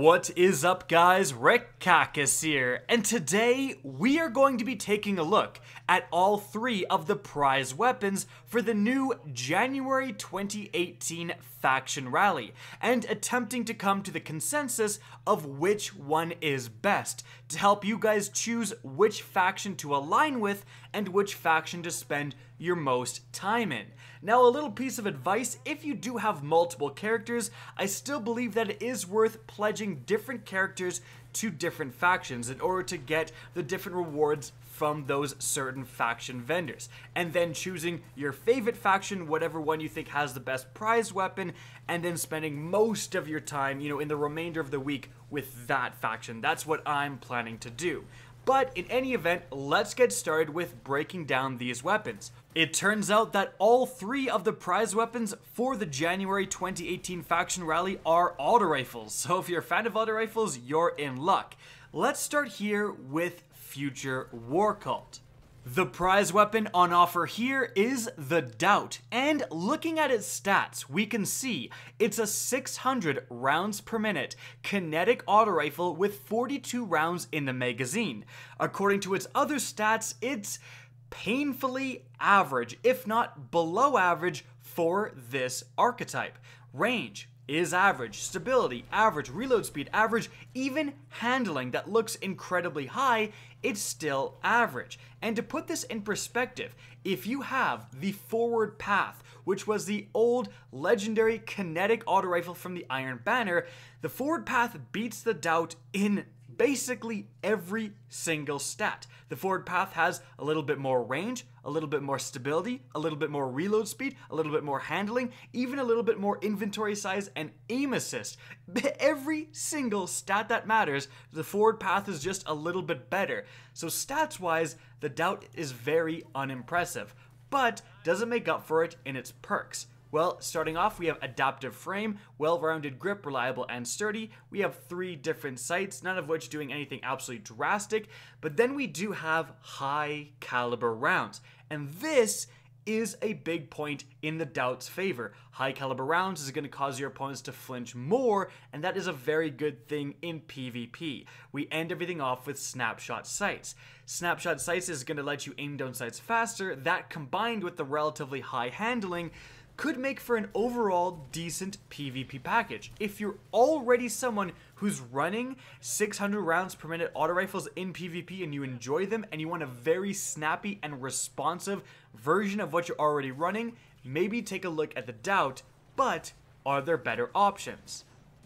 What is up guys, Rick Kakis here, and today we are going to be taking a look at all three of the prize weapons for the new January 2018 faction rally, and attempting to come to the consensus of which one is best, to help you guys choose which faction to align with and which faction to spend your most time in. Now, a little piece of advice if you do have multiple characters, I still believe that it is worth pledging different characters to different factions in order to get the different rewards from those certain faction vendors. And then choosing your favorite faction, whatever one you think has the best prize weapon, and then spending most of your time, you know, in the remainder of the week with that faction. That's what I'm planning to do. But in any event, let's get started with breaking down these weapons. It turns out that all three of the prize weapons for the January 2018 faction rally are auto rifles, so if you're a fan of auto rifles, you're in luck. Let's start here with Future War Cult. The prize weapon on offer here is the Doubt, and looking at its stats, we can see it's a 600 rounds per minute kinetic auto rifle with 42 rounds in the magazine. According to its other stats, it's painfully average, if not below average, for this archetype. Range is average, stability average, reload speed average, even handling that looks incredibly high, it's still average. And to put this in perspective, if you have the forward path, which was the old legendary kinetic auto rifle from the Iron Banner, the forward path beats the doubt in basically every single stat. The forward path has a little bit more range, a little bit more stability, a little bit more reload speed, a little bit more handling, even a little bit more inventory size and aim assist. Every single stat that matters, the forward path is just a little bit better. So stats wise, the doubt is very unimpressive, but doesn't make up for it in its perks. Well, starting off, we have adaptive frame, well-rounded grip, reliable and sturdy. We have three different sights, none of which doing anything absolutely drastic, but then we do have high caliber rounds. And this is a big point in the doubt's favor. High caliber rounds is going to cause your opponents to flinch more, and that is a very good thing in PvP. We end everything off with snapshot sights. Snapshot sights is going to let you aim down sights faster, that combined with the relatively high handling could make for an overall decent PvP package. If you're already someone who's running 600 rounds per minute auto rifles in PvP and you enjoy them and you want a very snappy and responsive version of what you're already running, maybe take a look at the Doubt, but are there better options?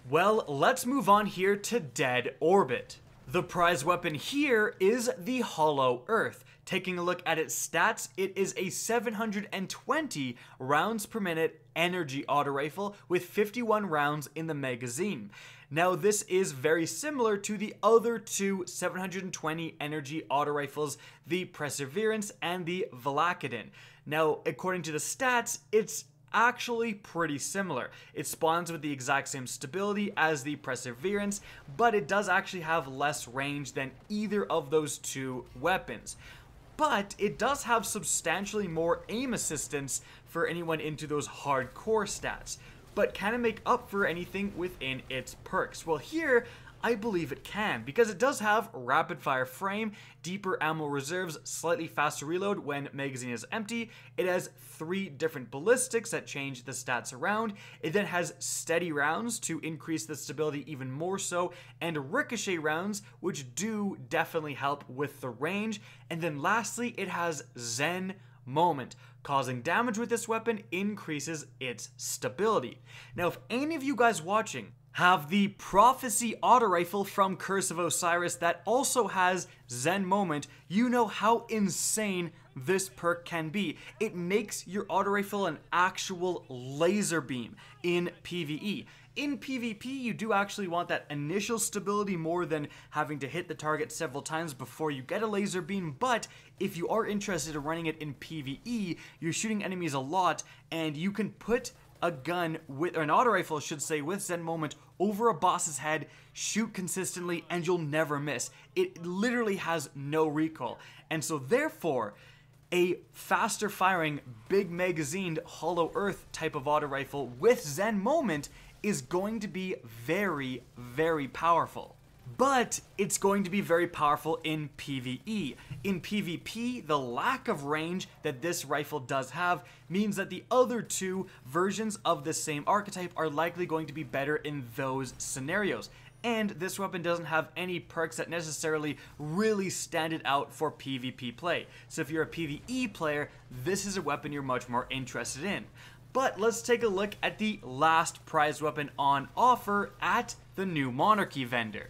Well, let's move on here to Dead Orbit. The prize weapon here is the Hollow Earth. Taking a look at its stats, it is a 720 rounds per minute energy auto rifle with 51 rounds in the magazine. Now this is very similar to the other two 720 energy auto rifles, the Perseverance and the Velakadin. Now according to the stats, it's actually pretty similar. It spawns with the exact same stability as the Perseverance, but it does actually have less range than either of those two weapons. But it does have substantially more aim assistance for anyone into those hardcore stats but can it make up for anything within its perks. Well, here, I believe it can, because it does have rapid fire frame, deeper ammo reserves, slightly faster reload when magazine is empty, it has three different ballistics that change the stats around, it then has steady rounds to increase the stability even more so, and ricochet rounds, which do definitely help with the range, and then lastly, it has Zen moment. Causing damage with this weapon increases its stability. Now, if any of you guys watching have the Prophecy Auto Rifle from Curse of Osiris that also has Zen Moment, you know how insane this perk can be. It makes your auto rifle an actual laser beam in PvE. In PvP, you do actually want that initial stability more than having to hit the target several times before you get a laser beam, but if you are interested in running it in PvE, you're shooting enemies a lot, and you can put a gun with an auto rifle, should say, with Zen Moment over a boss's head, shoot consistently, and you'll never miss. It literally has no recoil. And so therefore, a faster firing, big magazined, hollow earth type of auto rifle with Zen Moment is going to be very, very powerful but it's going to be very powerful in PvE. In PvP, the lack of range that this rifle does have means that the other two versions of the same archetype are likely going to be better in those scenarios. And this weapon doesn't have any perks that necessarily really stand it out for PvP play. So if you're a PvE player, this is a weapon you're much more interested in. But let's take a look at the last prize weapon on offer at the new Monarchy vendor.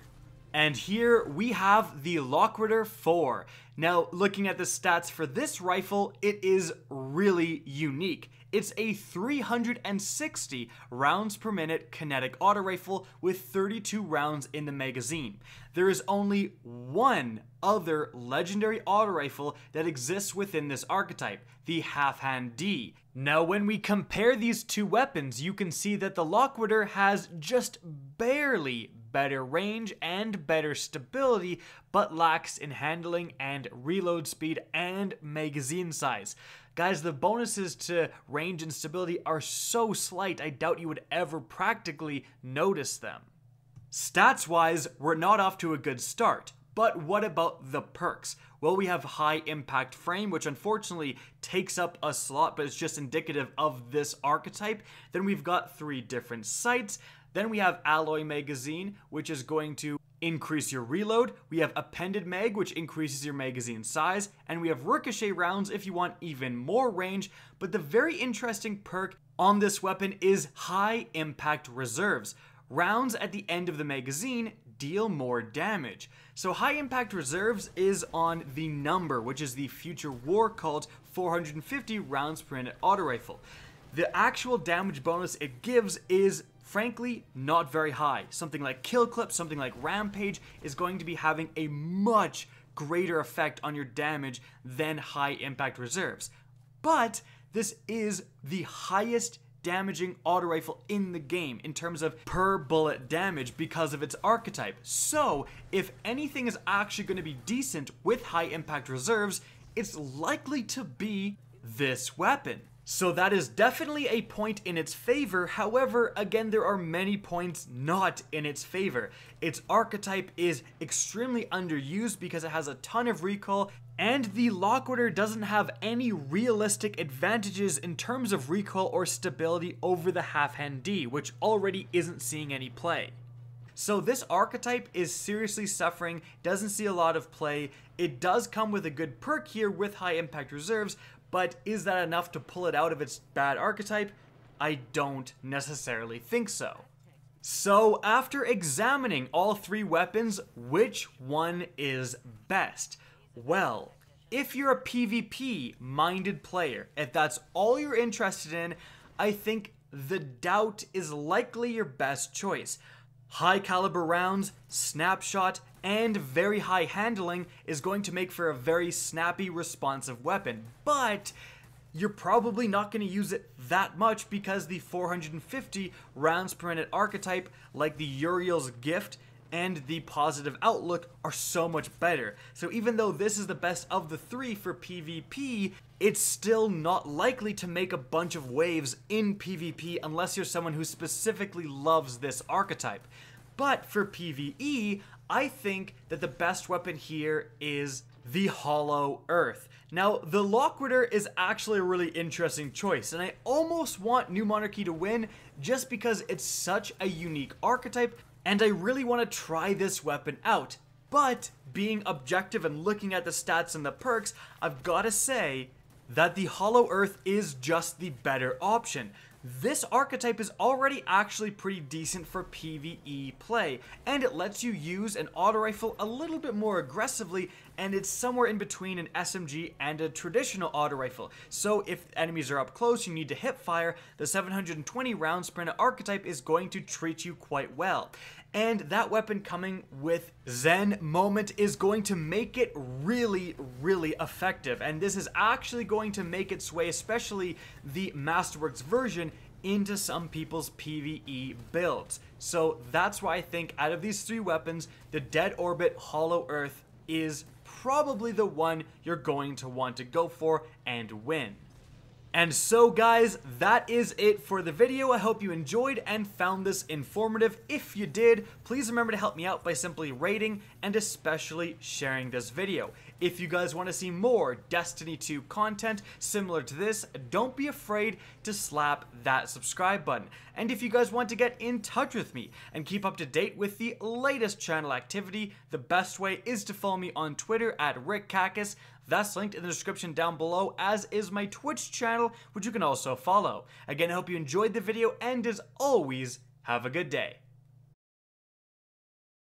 And here we have the Lockrider 4. Now, looking at the stats for this rifle, it is really unique. It's a 360 rounds per minute kinetic auto rifle with 32 rounds in the magazine. There is only one other legendary auto rifle that exists within this archetype, the half hand D. Now, when we compare these two weapons, you can see that the Lockwitter has just barely better range and better stability, but lacks in handling and reload speed and magazine size. Guys, the bonuses to range and stability are so slight, I doubt you would ever practically notice them. Stats wise, we're not off to a good start, but what about the perks? Well, we have high impact frame, which unfortunately takes up a slot, but it's just indicative of this archetype. Then we've got three different sites. Then we have Alloy Magazine, which is going to increase your reload. We have Appended Mag, which increases your magazine size. And we have Ricochet Rounds if you want even more range. But the very interesting perk on this weapon is High Impact Reserves. Rounds at the end of the magazine deal more damage. So high impact reserves is on the number, which is the future war cult 450 rounds per minute auto rifle. The actual damage bonus it gives is frankly, not very high. Something like Kill Clip, something like Rampage is going to be having a much greater effect on your damage than high impact reserves. But this is the highest damaging auto rifle in the game in terms of per bullet damage because of its archetype. So, if anything is actually going to be decent with high impact reserves, it's likely to be this weapon. So that is definitely a point in its favor, however, again, there are many points not in its favor. Its archetype is extremely underused because it has a ton of recall, and the Order doesn't have any realistic advantages in terms of recoil or stability over the half-hand D, which already isn't seeing any play. So this archetype is seriously suffering, doesn't see a lot of play. It does come with a good perk here with high impact reserves, but is that enough to pull it out of its bad archetype? I don't necessarily think so. So after examining all three weapons, which one is best? Well, if you're a PvP minded player, if that's all you're interested in, I think the doubt is likely your best choice. High caliber rounds, snapshot, and very high handling is going to make for a very snappy, responsive weapon. But you're probably not going to use it that much because the 450 rounds per minute archetype, like the Uriel's Gift and the Positive Outlook, are so much better. So even though this is the best of the three for PvP, it's still not likely to make a bunch of waves in PvP unless you're someone who specifically loves this archetype. But for PvE, I think that the best weapon here is the Hollow Earth. Now, the Lockwitter is actually a really interesting choice, and I almost want New Monarchy to win just because it's such a unique archetype, and I really want to try this weapon out. But being objective and looking at the stats and the perks, I've got to say that the Hollow Earth is just the better option. This archetype is already actually pretty decent for PvE play, and it lets you use an auto rifle a little bit more aggressively, and it's somewhere in between an SMG and a traditional auto rifle. So if enemies are up close, you need to hip fire, the 720 round sprint archetype is going to treat you quite well and that weapon coming with Zen Moment is going to make it really, really effective. And this is actually going to make its way, especially the Masterworks version, into some people's PvE builds. So that's why I think out of these three weapons, the Dead Orbit Hollow Earth is probably the one you're going to want to go for and win. And so guys, that is it for the video. I hope you enjoyed and found this informative. If you did, please remember to help me out by simply rating and especially sharing this video. If you guys want to see more Destiny 2 content similar to this, don't be afraid to slap that subscribe button. And if you guys want to get in touch with me and keep up to date with the latest channel activity, the best way is to follow me on Twitter at RickCacus. That's linked in the description down below, as is my Twitch channel, which you can also follow. Again, I hope you enjoyed the video, and as always, have a good day.